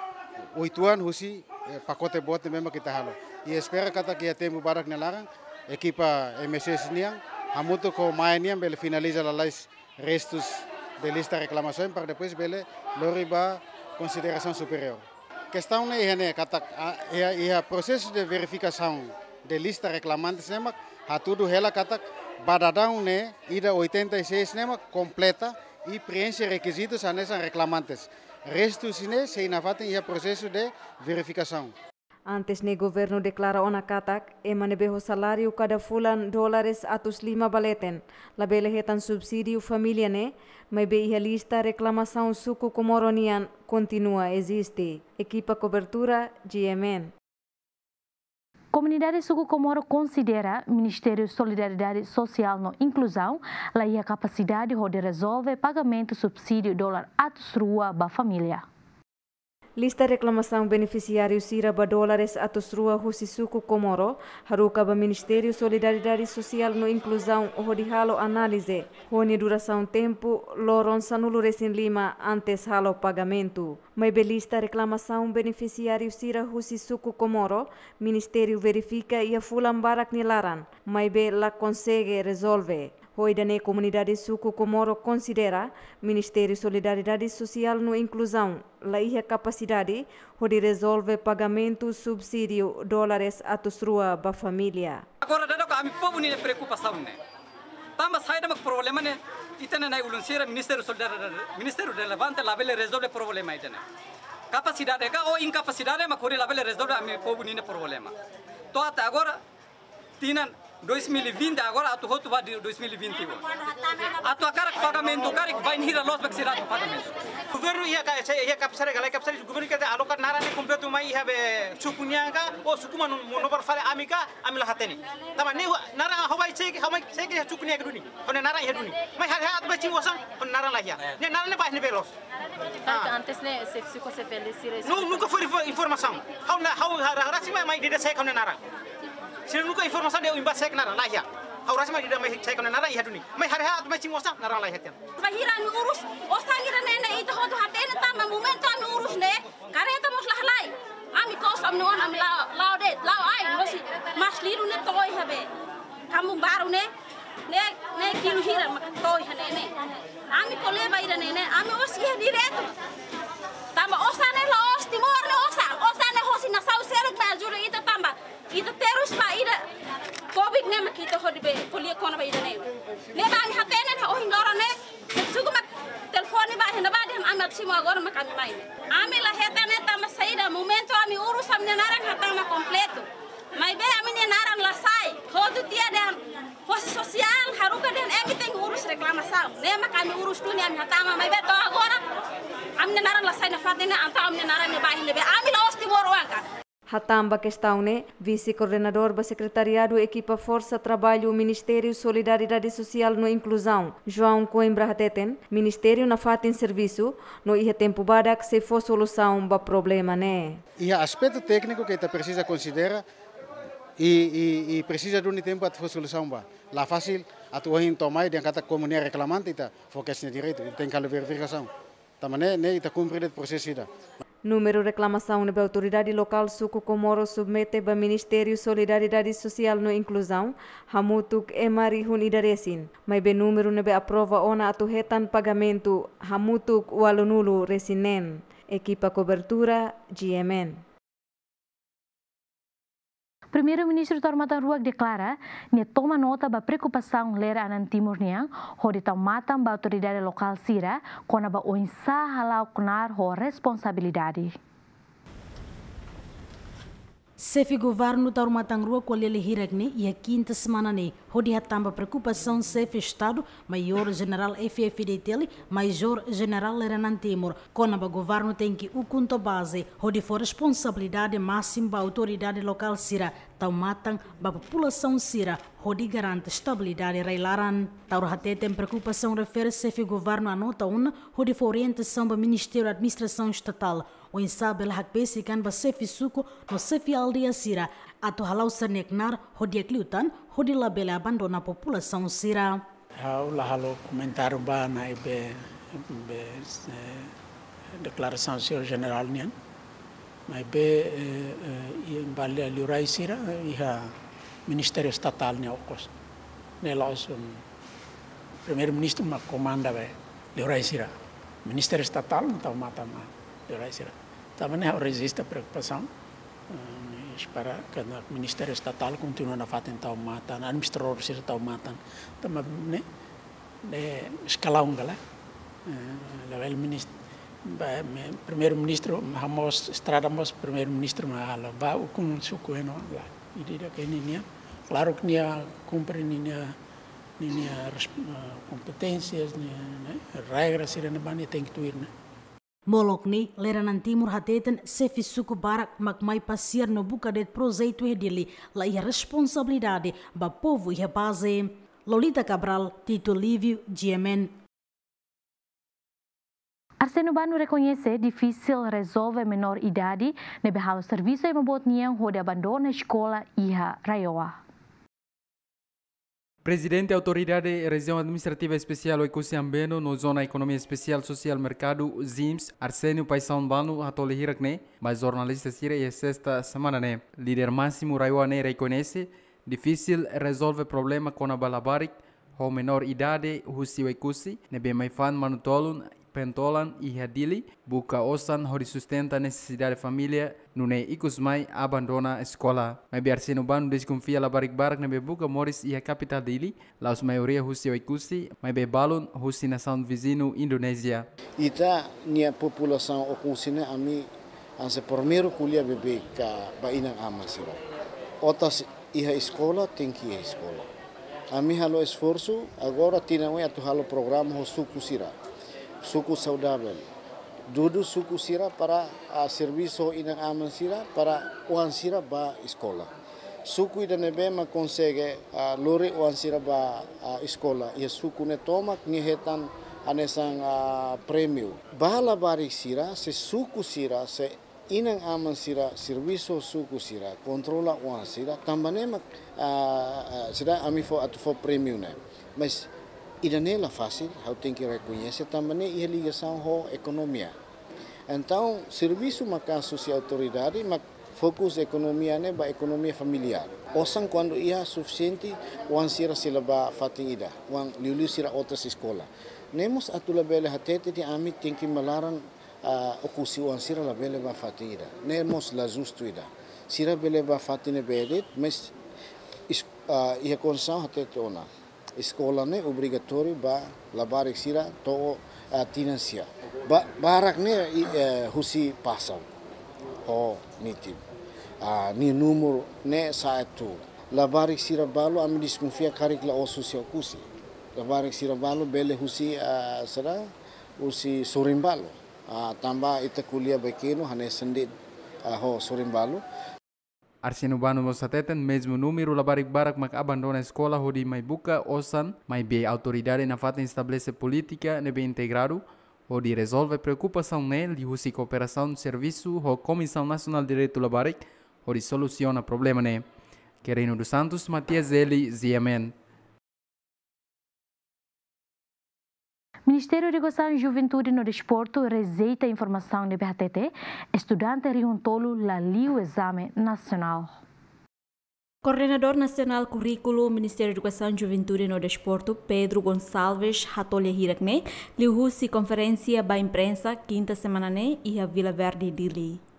oituan husi eh, pacote bote mesmo que tá halo. E espera kata que tem Mubarak na lara, equipa MSS niang, hamuto ko maeniam bele finaliza la lais restos de lista reclamação para depois bele loriba consideração superior. Questão é, ne hene kata ia ia processo de verificação de lista reclamantes nemak hatudu hela kata Badadão, né? Ida 86, né? Completa e preenche requisitos a nessa reclamantes. Resto, né? Se inavatem e processo de verificação. Antes né? governo declara ona katak emane salário cada fulan dólares atus lima baleten. Labele hetan subsídio família né? mas a lista reclamação suco comoronian continua existe. Equipa cobertura GMN. Comunidade Sugo Comoro considera Ministério de Solidariedade Social no Inclusão a capacidade de resolver pagamento subsídio dólar atos rua para família. Lista reclamação beneficiário Ciraba Dólares Atosrua Husisuku Komoro, Harukaba Ministério Solidariedade Social no Inclusão Rodihalo Análise, Rony Duração Tempo, Loron Sanulo Recin Lima, antes Halo Pagamento. Maibelista reclamação beneficiário Cira Husisuku Komoro, Ministério Verifica e a Fulambarak Nilaran, Maibe la consegue resolver. Hoje a Comunidade Suco Comoro considera o Ministério Solidariedade Social no Inclusão, Laia Capacidade, onde resolve pagamento subsídio dólares a rua ba família. Agora, dando a minha povo, não preocupação, né? Tamba sai da problema, né? Itana na né, ulunsira Ministério Solidariedade, Ministério relevante, lá ele resolve problema, itana. Né? Capacidade, ou incapacidade, mas corre lá ele resolve a minha povo, não problema. Então, até agora, tinha 2020 agora atu hotu ba 2021 atu akarak pagamento karik bain hira los bak sirat pagamento governo ia ka ia ka psare galai ka psare governo ka alo ka narane kumbe tu mai habe sukunya ka o sukuma no bar fare amika amila hateni tama ne nara hobai che ki hamai che ki sukunya ka duni hone nara ia duni mai har hat bachi wosan hon nara la ia ne nara ne bahne belos antes ne se se ko se pele sire no nunca foi hau na hau harasi mai mai dida sai ka nara jiranu ko information de imba sek nara lahia hauras ma dida mai sai kana nara iya duni mai hari hat mai cingosa nara lahia tian bahira nu nurus orang ne ne itu hotu hati ini ta ma momento nurus urus ne kare ta mos lahlai ami kos am nuan am lao lao de ai mosi mas liru ne toy iya, habe kamu baru ne ne ne kilu hira mak toy hane ne ami kole bahira ne ne ami osi hadi re Tambah orang ne lo os timor ne osa osane kasi nasauseret ba juru itu tambah itu terus ba ida covid mak makita hodi be polia kona ba ida ne ne ba ni hapenen ha ohin dora mak ba hina ba de am sih simo agora mak kami mai ami la heta ne tambah saya saida momento ami urus amnya naran hata ma kompleto mai be ami ne naran la sai hodu tia fosse social, Haruka dan everything urus reklamação. Nema kami urus dunia mi hatama mai beto agora. Amne naran lasai na fatina anta amne naran ne bahin lebe. Ami laos tibor wanka. Hatamba Questaune, vice-coordenador da do Secretariado Equipa Força Trabalho Ministério Solidariedade Social no Inclusão, João Coimbra Hateten, Ministério na Fata em Serviço, no Ia Tempo que se for solução para problema, né? E aspecto técnico que a precisa considerar e precisa de um tempo para solución va Lá fácil a tu hoy tomar de cada comunidad reclamante está focus en direito tem que verificação também né está cumprido o processo ida Número reclamação da autoridade local Suco Comoro submete para o Ministério Solidariedade Social no Inclusão, Hamutuk Emari Hunidaresin. Mas o número não aprova ona atuhetan pagamento Hamutuk Walunulu Resinen. Equipa Cobertura, GMN. Primeiro-ministro Armata Ruak declara que toma nota da preocupação lera anan Timor-Nian, onde estão matando a autoridade local Sira, quando o ONSA halau knar ho responsabilidade. Sefi governo da Rumatangrua colhele hiragni e a quinta semana ne. Rodi hatamba preocupação Sefi Estado, Maior General FFDTL, Major General Renan Timor. Conaba governo tem que o conto base, rodi for responsabilidade máxima da autoridade local Sira, tau matam ba população Sira, rodi garante estabilidade reilaran. Taur tem preocupação refere Sefi governo anota nota 1, rodi for orientação do Ministério da Administração Estatal. وإنساب الحق كان بسيفي سوكو نصيفي aldeia sira atau halau seneknar hodia kliutan hodi labela abandona população sira. Haula halo comentário bana e be be eh, declaração senhor general nian. Mas be eh, eh, iya bale aliurai sira iha ministério estatal nia okos. Nela osun primeiro ministro ma comanda be aliurai sira. Ministério estatal não mata ma aliurai sira. também resiste a preocupação eh, para que o Ministério Estatal continue a fazer tal mata, a administrador tal mata, também então, né, de né, escalar um É, Level primeiro ministro, Ramos Estrada ah, o primeiro ministro, mas o com suco não lá. E diria que nem claro que nem cumpre nem nem eh, competências, nem né, regras, e tem que tuir, né? Molokni leranan timur hateten se fissuco barak mac mai passear no buka det projeto dele la ia responsabilidade ba povo e base. Lolita Cabral, Tito Lívio, GMN. Arsênio Bano reconhece difícil resolver menor idade, neberhal serviço e nian roda abandona escola Iha Raioa. Presidente e Autoridade Região Administrativa Especial Ecossiambeno, no Zona Economia Especial Social Mercado, ZIMS, Arsênio Paisão Bano, Atole Hirakne, mas jornalista Sira e sexta semana, né? Líder máximo Raiwane reconhece, difícil resolve problema com a Balabarik, ou menor idade, Russi Ecosi, Nebemai Fan Manutolun pentolan e Hadili, buka osan hori sustenta a necessidade da família, nune mai abandona a escola. Mai biarsino banu desconfia la barik barak na buka moris e capital dili, laus maioria husi o icusi, mai husi na sound vizinu indonesia Ita nia população o ami a anse primeiro kulia bebe ka bainang ama sira. Otas iha escola tem que ir escola. halo esforço, agora tinha um atuhalo programa o kusira suku saudara, dudu suku sira para uh, serviso inang aman sira para uan sira ba sekolah. suku ida nebe ma konsege uh, lori uan sira ba uh, ia suku ne tomak ni anesang uh, premio Bahala bari sira se suku sira se inang aman sira serviso suku sira kontrola uan sira tambane ma uh, uh, sira amifo atufo premio ne mas é fácil, eu tenho que reconhecer também a ligação com a economia. Então, serviço makan social autoridade, mas economia ekonomia ne ba economia familiar. Osang quando ia suficiente o ansira sila ba fating ida, wan liuli sira otas escola. Nemos atula bele hatete di amit tinki malaran uh, okusi wan sira la bele ba fating ida. Nemos la justo ida. Sira bele ba fatine bedet, mas uh, ia konsang hatete ona. sekolah ini obligatori ba labarik sira to uh, tinansia ba barak ne e, husi pasang ho nitib ni numur ne satu labarik sira balu ami dismufia karik la osu sia kusi labarik sira balu bele husi uh, sara husi surimbalo uh, tambah itu kuliah bekeno hanya sendit ho surimbalo balu Arsinubano Mosateten, mesmo número, barak Mac abandona a escola, Rodi Maibuca, Osan, Maibé, autoridade na fata estabelece política, nebe integrado, Rodi resolve preocupação nele, e cooperação serviço, ho Comissão Nacional de Direito Labarik, Rodi soluciona problema, né? Querino dos Santos, Matias Eli, Ziamen. Ministério de Educação, Juventude no Desporto rejeita a informação de BRTT. Estudante Rio Tolo laliu o exame nacional. Coordenador Nacional Currículo, Ministério de Educação, Juventude e no Desporto, Pedro Gonçalves Ratolha Hirakne, liu-se conferência para imprensa quinta semana e a Vila Verde de Li.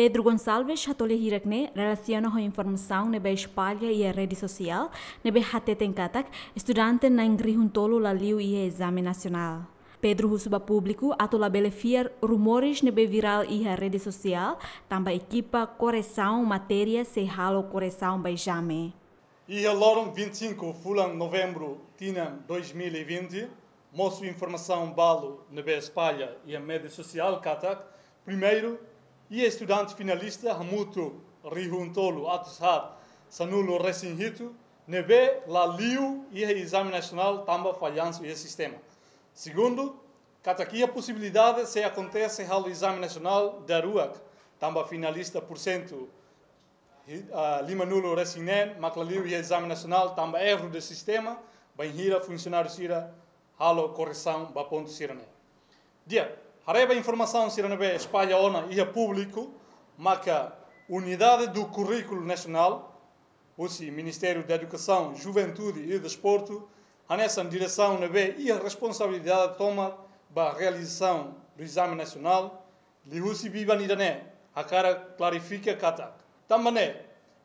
Pedro Gonçalves hatole hirakne relaciona a informação nebe espalha e a rede social na hatete em katak estudante na ingrihuntolo la liu e exame nacional. Pedro Rusuba Público atola belefiar rumores nebe viral e a rede social tamba equipa correção matéria se halo correção beijame. E lorum 25 fulan novembro tina 2020 moço informação balo nebe espalha e a rede social katak primeiro e estudante finalista Hamuto Rihuntolo Atusar Sanulo resinhitu neve la liu e exame nacional tamba falhanço e sistema. Segundo, cataquia possibilidade se acontece ao exame nacional da RUAC, tamba finalista por cento uh, lima nulo resinen, maclaliu e exame nacional tamba erro de sistema, banhira funcionário sira halo correção ba ponto sirane. Dia, Areva Informação Siranabé espalha a ona e a público, maca Unidade do Currículo Nacional, o Ministério da Educação, Juventude e Desporto, a nessa direção na B e a responsabilidade toma tomar a realização do Exame Nacional, o Lihusi Bibanidané, a cara clarifica Katak. Também,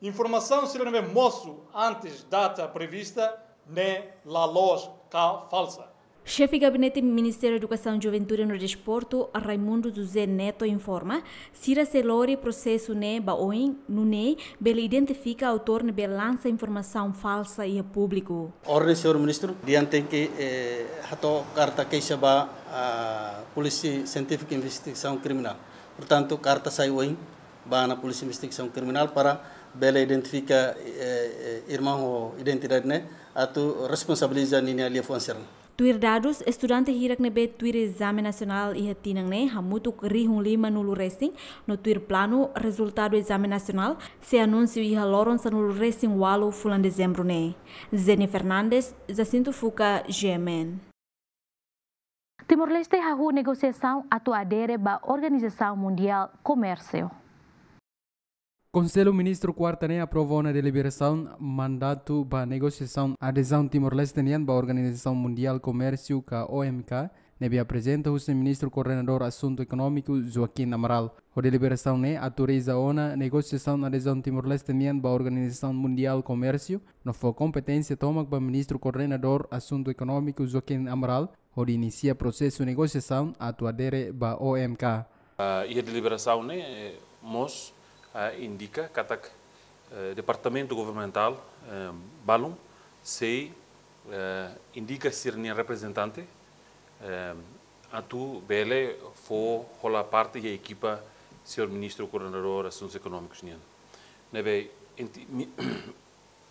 informação Siranabé moço antes data prevista, né la loja cá falsa. Chefe de gabinete do Ministério da Educação, Juventude e no Desporto, Raimundo José Neto informa Sira Celori processo ba oin nune bela identifica autor ne bela lança informação falsa e a é público. Ordem, senhor ministro, diante que eh, hato carta queixa ba a Polícia Científica e Investigação Criminal. Portanto, carta saiu oin ba na Polícia Investigação Criminal para bela identifica eh, eh irmão identidade né, ato responsabiliza nini ali a Tuirdarus estudante hirak nebe tuir exame nacional e retinang ne hamutuk rihung lima nulu racing no tuir plano resultado exame nacional se anúncio e haloron sa nulu racing walo fulan dezembro ne. Zene Fernandes, Jacinto Fuca, GMN. Timor-Leste rahu negociação atuadeira ba Organização Mundial Comércio. Conselho Ministro Quartané aprovou na deliberação mandato para negociação adesão timor-leste para a Organização Mundial Comércio, a OMK, Nebe apresenta o ministro coordenador assunto econômico Joaquim Amaral. A deliberação né autoriza a ONU negociação adesão Timor-Leste para a Organização Mundial Comércio. Não foi competência toma para o ministro coordenador assunto econômico Joaquim Amaral, onde inicia processo de negociação a atuadere para a OMK. Uh, ah, e a deliberação né, eh, mostra indica que o eh, departamento governamental eh, balum sei eh, indica ser nem representante tu bele fo rola parte da equipa senhor ministro coordenador assuntos econômicos nian nebe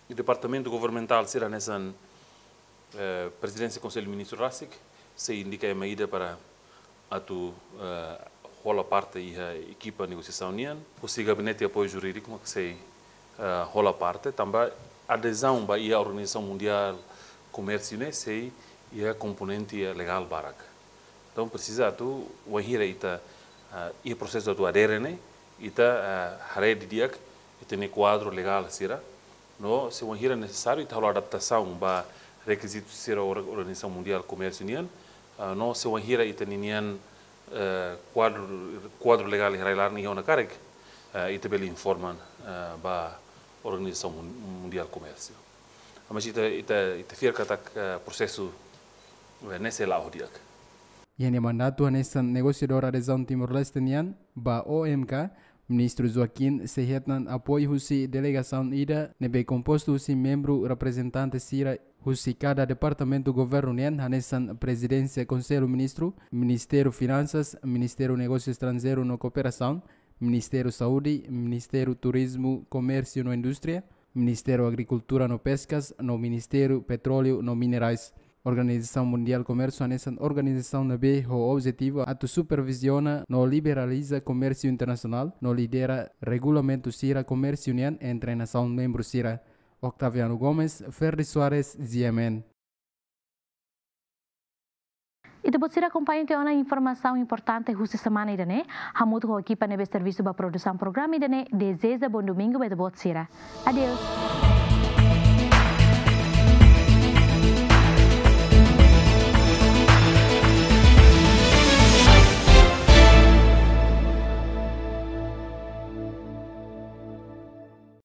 o departamento governamental será nessa presidência do conselho ministro Rasik se indica a medida para a uh, rola parte e a equipa de negociação união, o gabinete de apoio jurídico, como é que sei, eh, rola parte, também adesão para a Organização Mundial Comércio, né, sei, e a componente legal baraca. Então precisa tu, o enhira ita, e o processo do aderente né, ita tá, eh, a rede dia, e tem quadro legal, será, no, se o enhira é necessário, ita tá a adaptação para requisitos ser a Organização Mundial Comércio União, eh, não se o enhira ita ninian, quadro, eh, quadro legal eh, eh, israelano e onacaric, e também informam ba Organização Mundial do Comércio. Mas ita ita ita fica tak processo nesse lá o dia. E ne mandato negociador de São Timor Leste ba OMK Ministro Joaquim Sehetnan apoio se delegação ida nebe composto se membro representante Sira Rusicada, Departamento do Governo União, Hanessan, Presidência, Conselho Ministro, Ministério Finanças, Ministério Negócios Estrangeiros na Cooperação, Ministério Saúde, Ministério Turismo, Comércio na Indústria, Ministério Agricultura no Pescas, no Ministério Petróleo no Minerais. Organização Mundial Comércio, nessa organização na o objetivo é que supervisiona, no liberaliza comércio internacional, no lidera regulamento CIRA Comércio União entre nação membro CIRA. Octaviano Gomes, Ferri Soares, Ziemen. E depois você acompanha tem então uma informação importante essa semana ainda, né? Hamut com a equipe nebe serviço para produção do programa ainda, né? Deseja bom domingo e é depois Adeus.